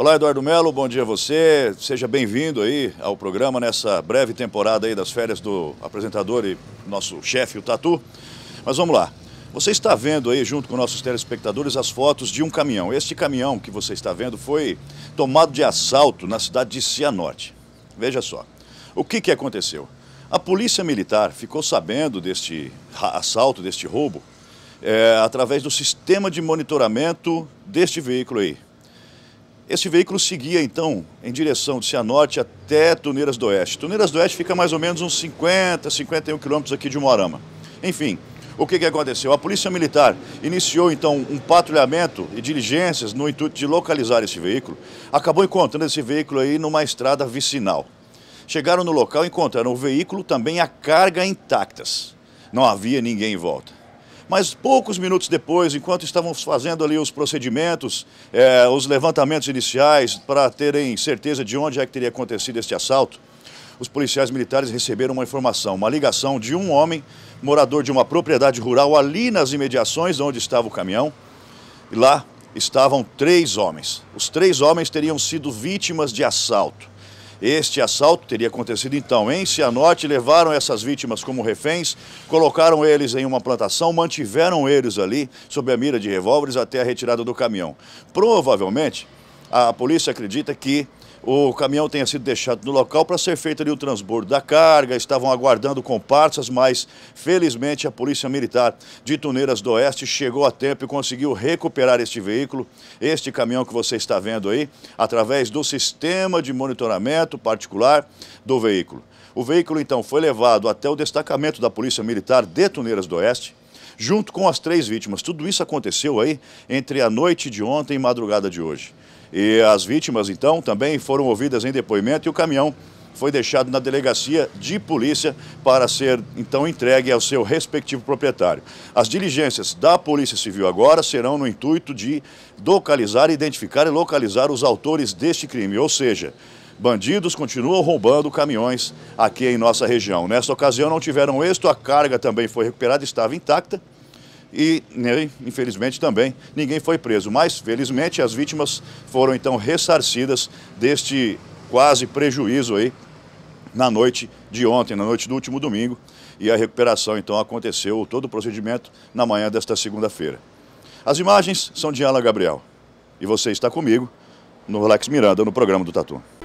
Olá, Eduardo Melo, bom dia a você. Seja bem-vindo aí ao programa nessa breve temporada aí das férias do apresentador e nosso chefe, o Tatu. Mas vamos lá. Você está vendo aí, junto com nossos telespectadores, as fotos de um caminhão. Este caminhão que você está vendo foi tomado de assalto na cidade de Cianorte. Veja só. O que, que aconteceu? A polícia militar ficou sabendo deste assalto, deste roubo, é, através do sistema de monitoramento deste veículo aí, esse veículo seguia então em direção de Cianorte até Tuneiras do Oeste. Tuneiras do Oeste fica mais ou menos uns 50, 51 quilômetros aqui de Moarama. Enfim, o que, que aconteceu? A Polícia Militar iniciou então um patrulhamento e diligências no intuito de localizar esse veículo. Acabou encontrando esse veículo aí numa estrada vicinal. Chegaram no local e encontraram o veículo também a carga intactas. Não havia ninguém em volta. Mas poucos minutos depois, enquanto estávamos fazendo ali os procedimentos, é, os levantamentos iniciais para terem certeza de onde é que teria acontecido este assalto, os policiais militares receberam uma informação, uma ligação de um homem morador de uma propriedade rural ali nas imediações onde estava o caminhão. E lá estavam três homens. Os três homens teriam sido vítimas de assalto. Este assalto teria acontecido então em Cianorte, levaram essas vítimas como reféns, colocaram eles em uma plantação, mantiveram eles ali sob a mira de revólveres até a retirada do caminhão. Provavelmente, a polícia acredita que o caminhão tenha sido deixado no local para ser feito ali o transbordo da carga, estavam aguardando comparsas, mas felizmente a Polícia Militar de Tuneiras do Oeste chegou a tempo e conseguiu recuperar este veículo, este caminhão que você está vendo aí, através do sistema de monitoramento particular do veículo. O veículo então foi levado até o destacamento da Polícia Militar de Tuneiras do Oeste, junto com as três vítimas. Tudo isso aconteceu aí entre a noite de ontem e madrugada de hoje. E as vítimas, então, também foram ouvidas em depoimento e o caminhão foi deixado na delegacia de polícia para ser então entregue ao seu respectivo proprietário. As diligências da Polícia Civil agora serão no intuito de localizar, identificar e localizar os autores deste crime, ou seja, bandidos continuam roubando caminhões aqui em nossa região. Nesta ocasião não tiveram êxito, a carga também foi recuperada, estava intacta e, infelizmente, também ninguém foi preso. Mas, felizmente, as vítimas foram então ressarcidas deste quase prejuízo aí na noite de ontem, na noite do último domingo. E a recuperação, então, aconteceu, todo o procedimento, na manhã desta segunda-feira. As imagens são de Ala Gabriel. E você está comigo no Relax Miranda, no programa do Tatu.